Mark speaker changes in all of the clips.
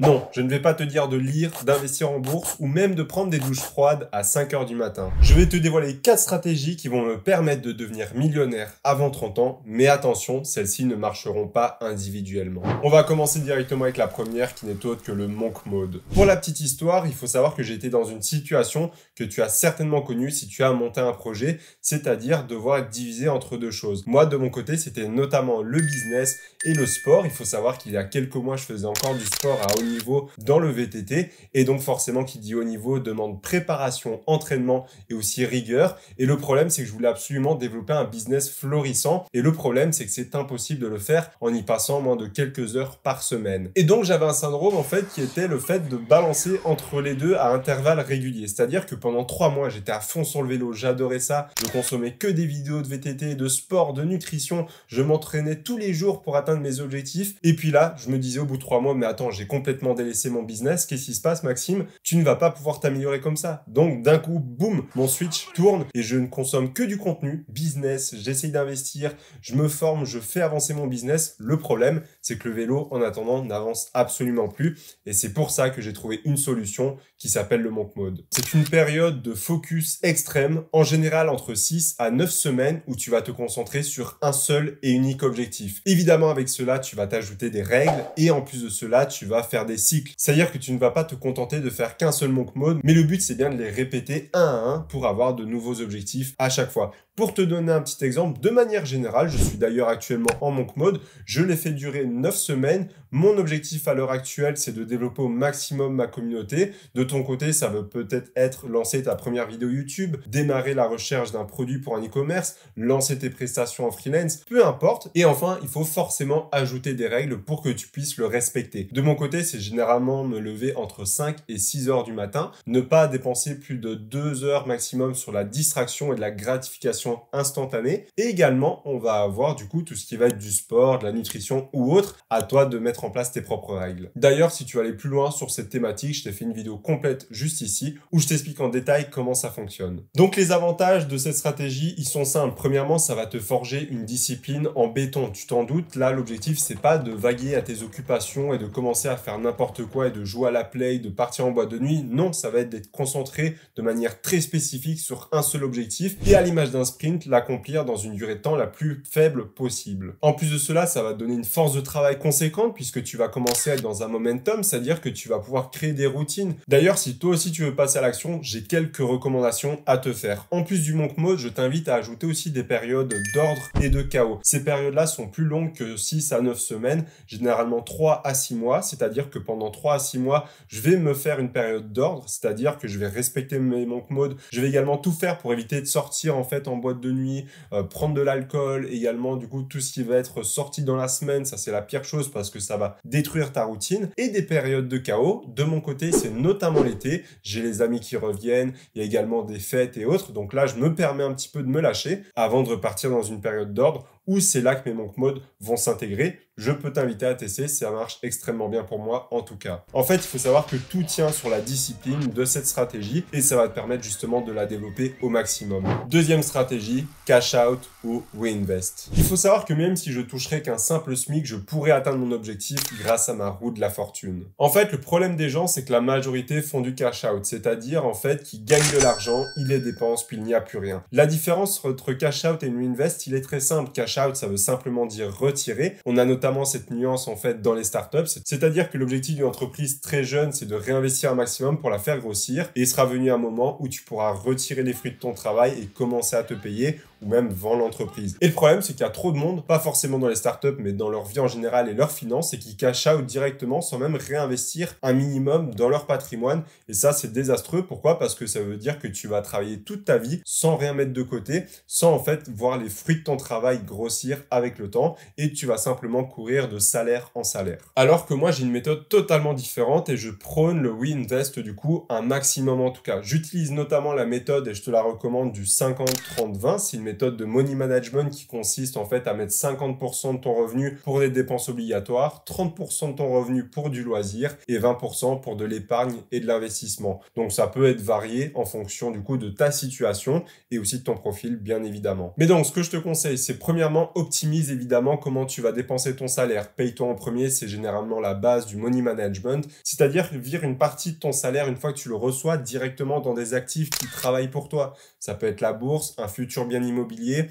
Speaker 1: Non, je ne vais pas te dire de lire, d'investir en bourse ou même de prendre des douches froides à 5h du matin. Je vais te dévoiler 4 stratégies qui vont me permettre de devenir millionnaire avant 30 ans, mais attention, celles-ci ne marcheront pas individuellement. On va commencer directement avec la première qui n'est autre que le monk mode. Pour la petite histoire, il faut savoir que j'étais dans une situation que tu as certainement connue si tu as monté un projet, c'est-à-dire devoir être divisé entre deux choses. Moi, de mon côté, c'était notamment le business et le sport. Il faut savoir qu'il y a quelques mois, je faisais encore du sport à niveau dans le VTT. Et donc forcément, qui dit haut niveau demande préparation, entraînement et aussi rigueur. Et le problème, c'est que je voulais absolument développer un business florissant. Et le problème, c'est que c'est impossible de le faire en y passant moins de quelques heures par semaine. Et donc j'avais un syndrome en fait qui était le fait de balancer entre les deux à intervalles réguliers. C'est-à-dire que pendant trois mois, j'étais à fond sur le vélo, j'adorais ça. Je consommais que des vidéos de VTT, de sport, de nutrition. Je m'entraînais tous les jours pour atteindre mes objectifs. Et puis là, je me disais au bout de trois mois, mais attends, j'ai complètement complètement délaissé mon business. Qu'est-ce qui se passe, Maxime Tu ne vas pas pouvoir t'améliorer comme ça. Donc, d'un coup, boum, mon switch tourne et je ne consomme que du contenu, business, j'essaye d'investir, je me forme, je fais avancer mon business. Le problème, c'est que le vélo, en attendant, n'avance absolument plus. Et c'est pour ça que j'ai trouvé une solution qui s'appelle le Monk Mode. C'est une période de focus extrême, en général entre 6 à 9 semaines, où tu vas te concentrer sur un seul et unique objectif. Évidemment, avec cela, tu vas t'ajouter des règles et en plus de cela, tu vas faire des cycles. C'est-à-dire que tu ne vas pas te contenter de faire qu'un seul monk mode, mais le but c'est bien de les répéter un à un pour avoir de nouveaux objectifs à chaque fois. Pour te donner un petit exemple, de manière générale, je suis d'ailleurs actuellement en monk mode, je l'ai fait durer 9 semaines. Mon objectif à l'heure actuelle, c'est de développer au maximum ma communauté. De ton côté, ça veut peut-être être lancer ta première vidéo YouTube, démarrer la recherche d'un produit pour un e-commerce, lancer tes prestations en freelance, peu importe. Et enfin, il faut forcément ajouter des règles pour que tu puisses le respecter. De mon côté, c'est c'est généralement me lever entre 5 et 6 heures du matin, ne pas dépenser plus de 2 heures maximum sur la distraction et de la gratification instantanée. Et également, on va avoir du coup tout ce qui va être du sport, de la nutrition ou autre, à toi de mettre en place tes propres règles. D'ailleurs, si tu veux aller plus loin sur cette thématique, je t'ai fait une vidéo complète juste ici où je t'explique en détail comment ça fonctionne. Donc les avantages de cette stratégie, ils sont simples. Premièrement, ça va te forger une discipline en béton. Tu t'en doutes, là l'objectif c'est pas de vaguer à tes occupations et de commencer à faire n'importe quoi et de jouer à la play, de partir en boîte de nuit. Non, ça va être d'être concentré de manière très spécifique sur un seul objectif et à l'image d'un sprint, l'accomplir dans une durée de temps la plus faible possible. En plus de cela, ça va donner une force de travail conséquente puisque tu vas commencer à être dans un momentum, c'est-à-dire que tu vas pouvoir créer des routines. D'ailleurs, si toi aussi tu veux passer à l'action, j'ai quelques recommandations à te faire. En plus du monk mode, je t'invite à ajouter aussi des périodes d'ordre et de chaos. Ces périodes-là sont plus longues que 6 à 9 semaines, généralement 3 à 6 mois, c'est-à-dire que pendant trois à six mois, je vais me faire une période d'ordre, c'est-à-dire que je vais respecter mes manque modes. Je vais également tout faire pour éviter de sortir en fait en boîte de nuit, euh, prendre de l'alcool, également du coup tout ce qui va être sorti dans la semaine, ça c'est la pire chose parce que ça va détruire ta routine et des périodes de chaos. De mon côté, c'est notamment l'été, j'ai les amis qui reviennent, il y a également des fêtes et autres. Donc là, je me permets un petit peu de me lâcher avant de repartir dans une période d'ordre où c'est là que mes manque modes vont s'intégrer je peux t'inviter à tester, ça marche extrêmement bien pour moi en tout cas. En fait, il faut savoir que tout tient sur la discipline de cette stratégie et ça va te permettre justement de la développer au maximum. Deuxième stratégie, cash out ou reinvest. Il faut savoir que même si je toucherais qu'un simple SMIC, je pourrais atteindre mon objectif grâce à ma roue de la fortune. En fait, le problème des gens, c'est que la majorité font du cash out, c'est-à-dire en fait qu'ils gagnent de l'argent, ils les dépensent, puis il n'y a plus rien. La différence entre cash out et reinvest, il est très simple. Cash out, ça veut simplement dire retirer. On a notamment cette nuance en fait dans les startups. C'est-à-dire que l'objectif d'une entreprise très jeune, c'est de réinvestir un maximum pour la faire grossir. Et il sera venu un moment où tu pourras retirer les fruits de ton travail et commencer à te payer même vend l'entreprise. Et le problème, c'est qu'il y a trop de monde, pas forcément dans les startups, mais dans leur vie en général et leurs finances, et qui cash out directement sans même réinvestir un minimum dans leur patrimoine. Et ça, c'est désastreux. Pourquoi Parce que ça veut dire que tu vas travailler toute ta vie sans rien mettre de côté, sans en fait voir les fruits de ton travail grossir avec le temps, et tu vas simplement courir de salaire en salaire. Alors que moi, j'ai une méthode totalement différente et je prône le WeInvest du coup un maximum en tout cas. J'utilise notamment la méthode, et je te la recommande, du 50-30-20. C'est une méthode méthode de money management qui consiste en fait à mettre 50% de ton revenu pour les dépenses obligatoires, 30% de ton revenu pour du loisir et 20% pour de l'épargne et de l'investissement. Donc ça peut être varié en fonction du coup de ta situation et aussi de ton profil bien évidemment. Mais donc ce que je te conseille c'est premièrement optimise évidemment comment tu vas dépenser ton salaire. Paye-toi en premier, c'est généralement la base du money management, c'est-à-dire vire une partie de ton salaire une fois que tu le reçois directement dans des actifs qui travaillent pour toi. Ça peut être la bourse, un futur bien immobilier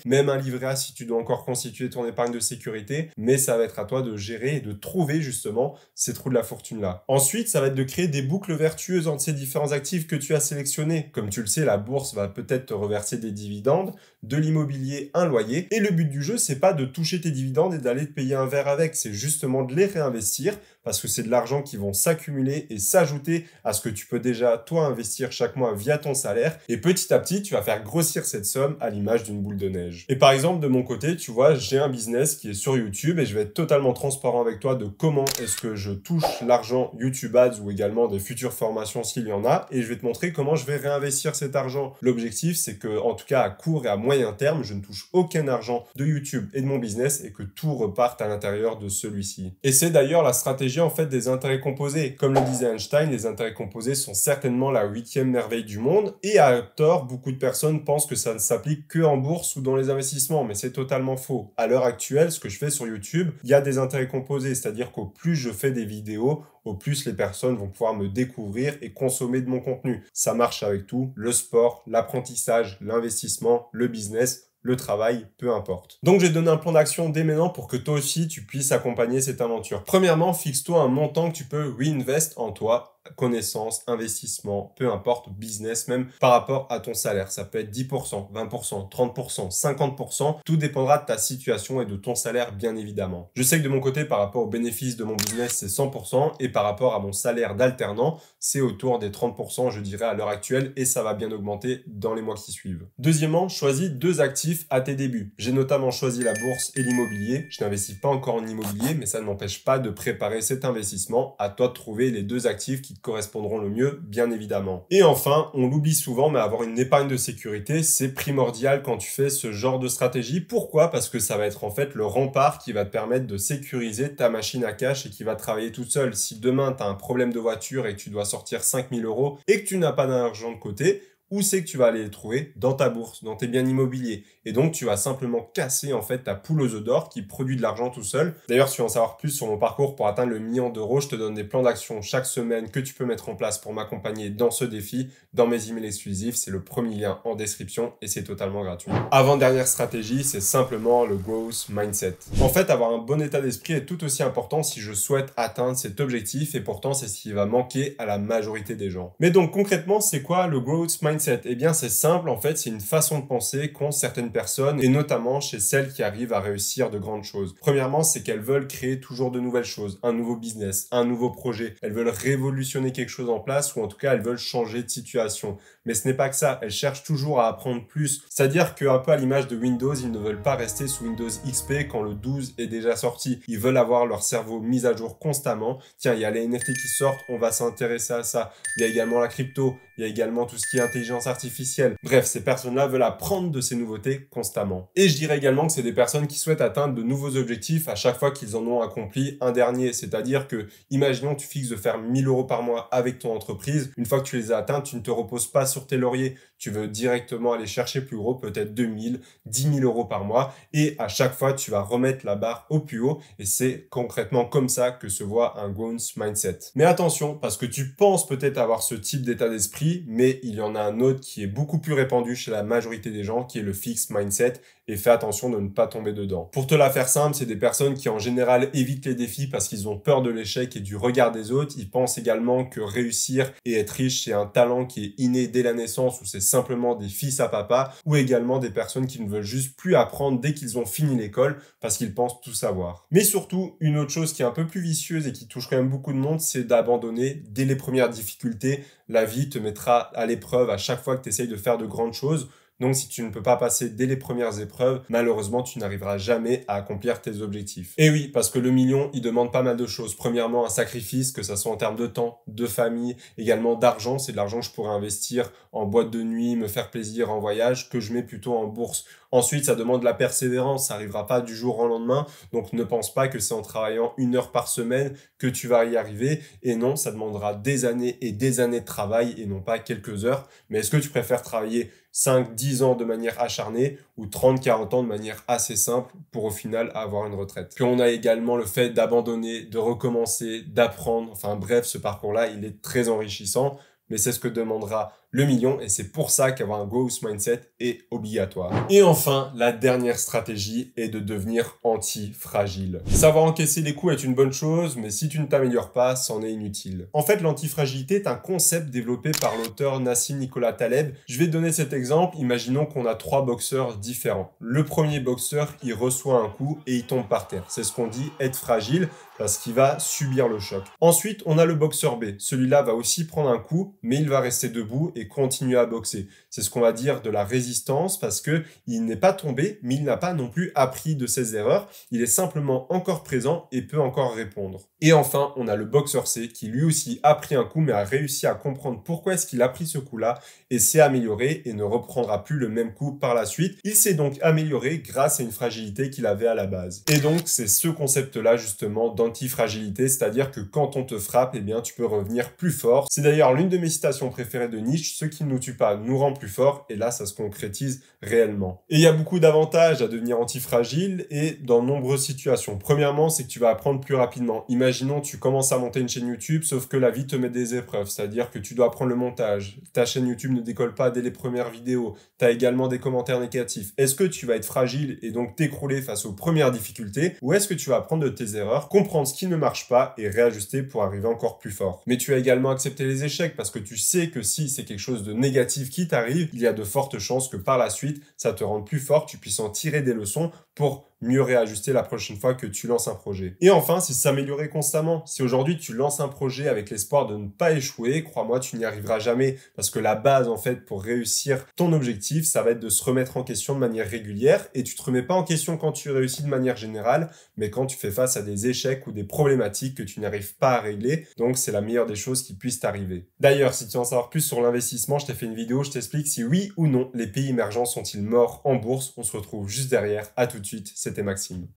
Speaker 1: même un livret A si tu dois encore constituer ton épargne de sécurité, mais ça va être à toi de gérer et de trouver justement ces trous de la fortune-là. Ensuite, ça va être de créer des boucles vertueuses entre ces différents actifs que tu as sélectionnés. Comme tu le sais, la bourse va peut-être te reverser des dividendes, de l'immobilier, un loyer, et le but du jeu, c'est pas de toucher tes dividendes et d'aller te payer un verre avec, c'est justement de les réinvestir parce que c'est de l'argent qui vont s'accumuler et s'ajouter à ce que tu peux déjà toi investir chaque mois via ton salaire et petit à petit tu vas faire grossir cette somme à l'image d'une boule de neige. Et par exemple de mon côté, tu vois, j'ai un business qui est sur YouTube et je vais être totalement transparent avec toi de comment est-ce que je touche l'argent YouTube Ads ou également des futures formations s'il y en a et je vais te montrer comment je vais réinvestir cet argent. L'objectif c'est que en tout cas à court et à moyen terme, je ne touche aucun argent de YouTube et de mon business et que tout reparte à l'intérieur de celui-ci. Et c'est d'ailleurs la stratégie en fait des intérêts composés. Comme le disait Einstein, les intérêts composés sont certainement la huitième merveille du monde, et à tort, beaucoup de personnes pensent que ça ne s'applique que en bourse ou dans les investissements, mais c'est totalement faux. À l'heure actuelle, ce que je fais sur YouTube, il y a des intérêts composés, c'est-à-dire qu'au plus je fais des vidéos, au plus les personnes vont pouvoir me découvrir et consommer de mon contenu. Ça marche avec tout, le sport, l'apprentissage, l'investissement, le business, le travail, peu importe. Donc j'ai donné un plan d'action dès maintenant pour que toi aussi tu puisses accompagner cette aventure. Premièrement, fixe-toi un montant que tu peux reinvest en toi connaissance investissement, peu importe, business même, par rapport à ton salaire. Ça peut être 10%, 20%, 30%, 50%, tout dépendra de ta situation et de ton salaire bien évidemment. Je sais que de mon côté, par rapport aux bénéfices de mon business, c'est 100% et par rapport à mon salaire d'alternant, c'est autour des 30% je dirais à l'heure actuelle et ça va bien augmenter dans les mois qui suivent. Deuxièmement, choisis deux actifs à tes débuts. J'ai notamment choisi la bourse et l'immobilier. Je n'investis pas encore en immobilier, mais ça ne m'empêche pas de préparer cet investissement. À toi de trouver les deux actifs qui te correspondront le mieux, bien évidemment. Et enfin, on l'oublie souvent, mais avoir une épargne de sécurité, c'est primordial quand tu fais ce genre de stratégie. Pourquoi Parce que ça va être en fait le rempart qui va te permettre de sécuriser ta machine à cash et qui va travailler toute seule. Si demain tu as un problème de voiture et que tu dois sortir 5000 euros et que tu n'as pas d'argent de côté, où c'est que tu vas aller les trouver Dans ta bourse, dans tes biens immobiliers. Et donc, tu vas simplement casser en fait ta poule aux œufs d'or qui produit de l'argent tout seul. D'ailleurs, si tu veux en savoir plus sur mon parcours pour atteindre le million d'euros, je te donne des plans d'action chaque semaine que tu peux mettre en place pour m'accompagner dans ce défi, dans mes emails exclusifs. C'est le premier lien en description et c'est totalement gratuit. Avant-dernière stratégie, c'est simplement le growth mindset. En fait, avoir un bon état d'esprit est tout aussi important si je souhaite atteindre cet objectif et pourtant, c'est ce qui va manquer à la majorité des gens. Mais donc, concrètement, c'est quoi le growth mindset et Eh bien, c'est simple, en fait, c'est une façon de penser qu'ont certaines personnes, et notamment chez celles qui arrivent à réussir de grandes choses. Premièrement, c'est qu'elles veulent créer toujours de nouvelles choses, un nouveau business, un nouveau projet. Elles veulent révolutionner quelque chose en place, ou en tout cas, elles veulent changer de situation. Mais ce n'est pas que ça, elles cherchent toujours à apprendre plus. C'est-à-dire qu'un peu à l'image de Windows, ils ne veulent pas rester sous Windows XP quand le 12 est déjà sorti. Ils veulent avoir leur cerveau mis à jour constamment. Tiens, il y a les NFT qui sortent, on va s'intéresser à ça. Il y a également la crypto, il y a également tout ce qui est intelligence artificielle. Bref, ces personnes-là veulent apprendre de ces nouveautés constamment. Et je dirais également que c'est des personnes qui souhaitent atteindre de nouveaux objectifs à chaque fois qu'ils en ont accompli un dernier. C'est-à-dire que, imaginons, tu fixes de faire 1000 euros par mois avec ton entreprise. Une fois que tu les as atteints, tu ne te reposes pas sur tes lauriers. Tu veux directement aller chercher plus gros, peut-être 2000, 10 000 euros par mois. Et à chaque fois, tu vas remettre la barre au plus haut. Et c'est concrètement comme ça que se voit un growth mindset. Mais attention, parce que tu penses peut-être avoir ce type d'état d'esprit mais il y en a un autre qui est beaucoup plus répandu chez la majorité des gens, qui est le fixed mindset, et fais attention de ne pas tomber dedans. Pour te la faire simple, c'est des personnes qui en général évitent les défis parce qu'ils ont peur de l'échec et du regard des autres. Ils pensent également que réussir et être riche, c'est un talent qui est inné dès la naissance ou c'est simplement des fils à papa, ou également des personnes qui ne veulent juste plus apprendre dès qu'ils ont fini l'école parce qu'ils pensent tout savoir. Mais surtout, une autre chose qui est un peu plus vicieuse et qui touche quand même beaucoup de monde, c'est d'abandonner dès les premières difficultés. La vie te met à l'épreuve à chaque fois que tu essayes de faire de grandes choses donc si tu ne peux pas passer dès les premières épreuves, malheureusement tu n'arriveras jamais à accomplir tes objectifs. Et oui, parce que le million, il demande pas mal de choses. Premièrement, un sacrifice, que ça soit en termes de temps, de famille, également d'argent. C'est de l'argent que je pourrais investir en boîte de nuit, me faire plaisir en voyage, que je mets plutôt en bourse. Ensuite, ça demande la persévérance. Ça n'arrivera pas du jour au lendemain. Donc ne pense pas que c'est en travaillant une heure par semaine que tu vas y arriver. Et non, ça demandera des années et des années de travail et non pas quelques heures. Mais est-ce que tu préfères travailler 5-10 ans de manière acharnée ou 30-40 ans de manière assez simple pour au final avoir une retraite. Puis on a également le fait d'abandonner, de recommencer, d'apprendre, enfin bref, ce parcours-là, il est très enrichissant, mais c'est ce que demandera le million et c'est pour ça qu'avoir un growth mindset est obligatoire. Et enfin, la dernière stratégie est de devenir anti-fragile. Savoir encaisser les coups est une bonne chose, mais si tu ne t'améliores pas, c'en est inutile. En fait, l'antifragilité est un concept développé par l'auteur Nassim Nicolas Taleb. Je vais te donner cet exemple. Imaginons qu'on a trois boxeurs différents. Le premier boxeur, il reçoit un coup et il tombe par terre. C'est ce qu'on dit être fragile parce qu'il va subir le choc. Ensuite, on a le boxeur B. Celui-là va aussi prendre un coup, mais il va rester debout continuer à boxer. C'est ce qu'on va dire de la résistance parce que il n'est pas tombé, mais il n'a pas non plus appris de ses erreurs. Il est simplement encore présent et peut encore répondre. Et enfin, on a le boxeur C qui lui aussi a pris un coup mais a réussi à comprendre pourquoi est-ce qu'il a pris ce coup-là et s'est amélioré et ne reprendra plus le même coup par la suite. Il s'est donc amélioré grâce à une fragilité qu'il avait à la base. Et donc, c'est ce concept-là justement d'antifragilité, c'est-à-dire que quand on te frappe, eh bien, tu peux revenir plus fort. C'est d'ailleurs l'une de mes citations préférées de Nietzsche ce qui ne nous tue pas nous rend plus forts, et là ça se concrétise réellement. Et il y a beaucoup d'avantages à devenir antifragile, et dans nombreuses situations. Premièrement, c'est que tu vas apprendre plus rapidement. Imaginons, tu commences à monter une chaîne YouTube, sauf que la vie te met des épreuves, c'est-à-dire que tu dois apprendre le montage, ta chaîne YouTube ne décolle pas dès les premières vidéos, tu as également des commentaires négatifs. Est-ce que tu vas être fragile et donc t'écrouler face aux premières difficultés, ou est-ce que tu vas apprendre de tes erreurs, comprendre ce qui ne marche pas et réajuster pour arriver encore plus fort Mais tu as également accepté les échecs parce que tu sais que si c'est quelque chose de négatif qui t'arrive, il y a de fortes chances que par la suite, ça te rende plus fort, tu puisses en tirer des leçons pour mieux réajuster la prochaine fois que tu lances un projet. Et enfin, c'est s'améliorer constamment. Si aujourd'hui tu lances un projet avec l'espoir de ne pas échouer, crois-moi, tu n'y arriveras jamais parce que la base en fait pour réussir ton objectif, ça va être de se remettre en question de manière régulière et tu te remets pas en question quand tu réussis de manière générale, mais quand tu fais face à des échecs ou des problématiques que tu n'arrives pas à régler. Donc c'est la meilleure des choses qui puisse t'arriver. D'ailleurs, si tu veux en savoir plus sur l'investissement, je t'ai fait une vidéo, je t'explique si oui ou non les pays émergents sont-ils morts en bourse. On se retrouve juste derrière. À tout de suite c'était Maxime.